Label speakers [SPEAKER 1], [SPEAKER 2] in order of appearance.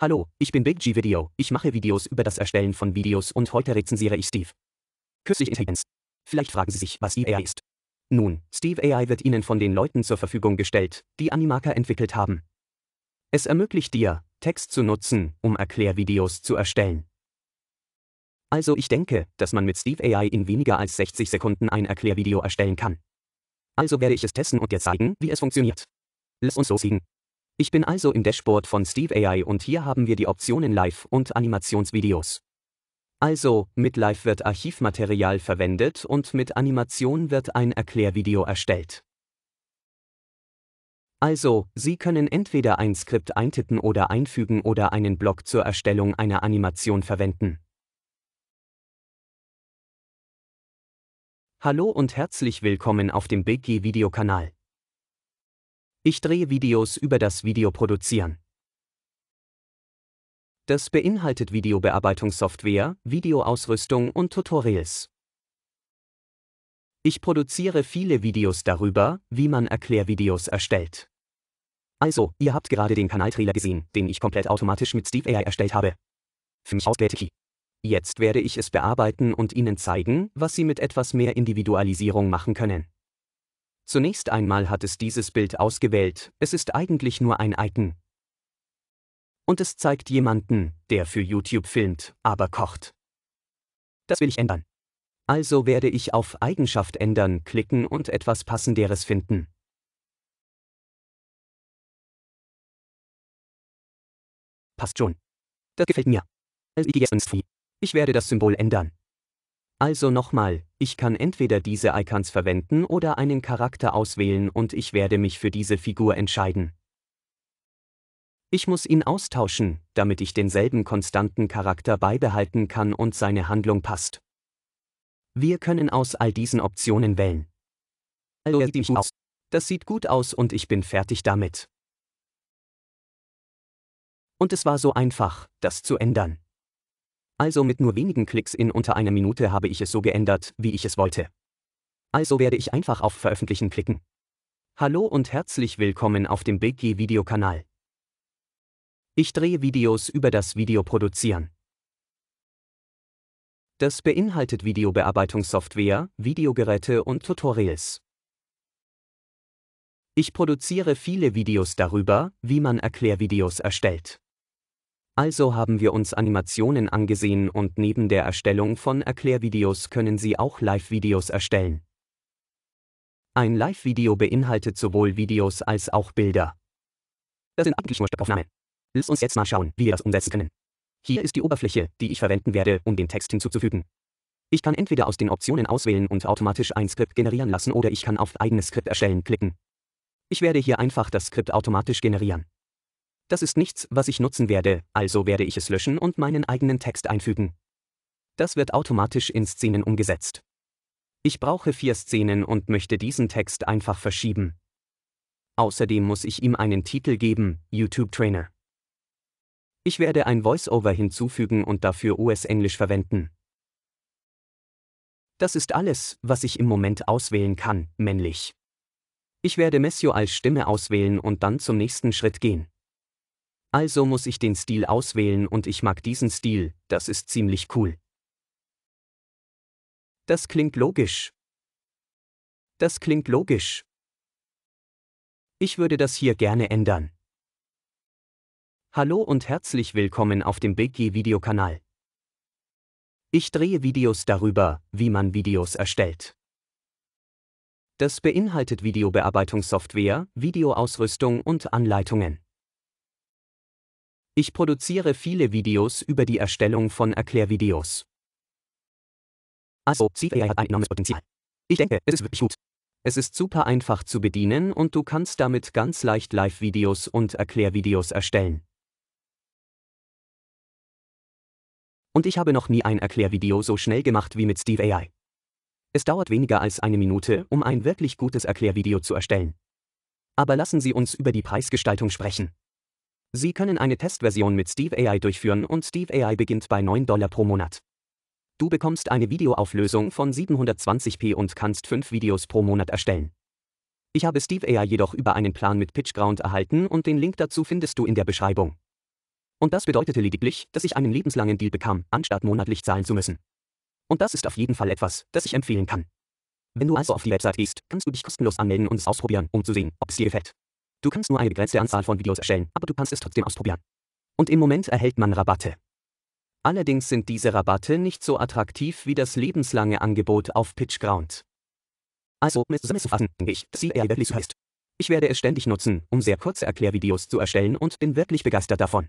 [SPEAKER 1] Hallo, ich bin Big G Video, ich mache Videos über das Erstellen von Videos und heute rezensiere ich Steve. Künstliche Intelligenz. Vielleicht fragen Sie sich, was e AI ist. Nun, Steve AI wird Ihnen von den Leuten zur Verfügung gestellt, die Animaka entwickelt haben. Es ermöglicht dir, Text zu nutzen, um Erklärvideos zu erstellen. Also ich denke, dass man mit Steve AI in weniger als 60 Sekunden ein Erklärvideo erstellen kann. Also werde ich es testen und dir zeigen, wie es funktioniert. Lass uns loslegen. Ich bin also im Dashboard von Steve AI und hier haben wir die Optionen Live und Animationsvideos. Also, mit Live wird Archivmaterial verwendet und mit Animation wird ein Erklärvideo erstellt. Also, Sie können entweder ein Skript eintippen oder einfügen oder einen Block zur Erstellung einer Animation verwenden. Hallo und herzlich willkommen auf dem BigG Videokanal. Ich drehe Videos über das Video produzieren. Das beinhaltet Videobearbeitungssoftware, Videoausrüstung und Tutorials. Ich produziere viele Videos darüber, wie man Erklärvideos erstellt. Also, ihr habt gerade den Kanaltrailer gesehen, den ich komplett automatisch mit Steve AI erstellt habe. Für mich auswertig. Jetzt werde ich es bearbeiten und Ihnen zeigen, was Sie mit etwas mehr Individualisierung machen können. Zunächst einmal hat es dieses Bild ausgewählt, es ist eigentlich nur ein Icon. Und es zeigt jemanden, der für YouTube filmt, aber kocht. Das will ich ändern. Also werde ich auf Eigenschaft ändern klicken und etwas Passenderes finden. Passt schon. Das gefällt mir. Ich werde das Symbol ändern. Also nochmal, ich kann entweder diese Icons verwenden oder einen Charakter auswählen und ich werde mich für diese Figur entscheiden. Ich muss ihn austauschen, damit ich denselben konstanten Charakter beibehalten kann und seine Handlung passt. Wir können aus all diesen Optionen wählen. Also, das sieht gut aus und ich bin fertig damit. Und es war so einfach, das zu ändern. Also mit nur wenigen Klicks in unter einer Minute habe ich es so geändert, wie ich es wollte. Also werde ich einfach auf Veröffentlichen klicken. Hallo und herzlich willkommen auf dem Biggie Kanal. Ich drehe Videos über das Video produzieren. Das beinhaltet Videobearbeitungssoftware, Videogeräte und Tutorials. Ich produziere viele Videos darüber, wie man Erklärvideos erstellt. Also haben wir uns Animationen angesehen und neben der Erstellung von Erklärvideos können Sie auch Live-Videos erstellen. Ein Live-Video beinhaltet sowohl Videos als auch Bilder. Das sind abgeschmorte Aufnahmen. Lass uns jetzt mal schauen, wie wir das umsetzen können. Hier ist die Oberfläche, die ich verwenden werde, um den Text hinzuzufügen. Ich kann entweder aus den Optionen auswählen und automatisch ein Skript generieren lassen oder ich kann auf Eigenes Skript erstellen klicken. Ich werde hier einfach das Skript automatisch generieren das ist nichts, was ich nutzen werde, also werde ich es löschen und meinen eigenen Text einfügen. Das wird automatisch in Szenen umgesetzt. Ich brauche vier Szenen und möchte diesen Text einfach verschieben. Außerdem muss ich ihm einen Titel geben, YouTube Trainer. Ich werde ein Voiceover hinzufügen und dafür US-Englisch verwenden. Das ist alles, was ich im Moment auswählen kann, männlich. Ich werde Messio als Stimme auswählen und dann zum nächsten Schritt gehen. Also muss ich den Stil auswählen und ich mag diesen Stil, das ist ziemlich cool. Das klingt logisch. Das klingt logisch. Ich würde das hier gerne ändern. Hallo und herzlich willkommen auf dem BigG Videokanal. Ich drehe Videos darüber, wie man Videos erstellt. Das beinhaltet Videobearbeitungssoftware, Videoausrüstung und Anleitungen. Ich produziere viele Videos über die Erstellung von Erklärvideos. Also, sie hat ein enormes Potenzial. Ich denke, es ist wirklich gut. Es ist super einfach zu bedienen und du kannst damit ganz leicht Live-Videos und Erklärvideos erstellen. Und ich habe noch nie ein Erklärvideo so schnell gemacht wie mit Steve AI. Es dauert weniger als eine Minute, um ein wirklich gutes Erklärvideo zu erstellen. Aber lassen Sie uns über die Preisgestaltung sprechen. Sie können eine Testversion mit Steve AI durchführen und Steve AI beginnt bei 9 Dollar pro Monat. Du bekommst eine Videoauflösung von 720p und kannst 5 Videos pro Monat erstellen. Ich habe Steve AI jedoch über einen Plan mit Pitchground erhalten und den Link dazu findest du in der Beschreibung. Und das bedeutete lediglich, dass ich einen lebenslangen Deal bekam, anstatt monatlich zahlen zu müssen. Und das ist auf jeden Fall etwas, das ich empfehlen kann. Wenn du also auf die Website gehst, kannst du dich kostenlos anmelden und es ausprobieren, um zu sehen, ob es dir gefällt. Du kannst nur eine begrenzte Anzahl von Videos erstellen, aber du kannst es trotzdem ausprobieren. Und im Moment erhält man Rabatte. Allerdings sind diese Rabatte nicht so attraktiv wie das lebenslange Angebot auf Pitchground. Also, um es zusammenzufassen, denke ich, dass sie eher wirklich so heißt. Ich werde es ständig nutzen, um sehr kurze Erklärvideos zu erstellen und bin wirklich begeistert davon.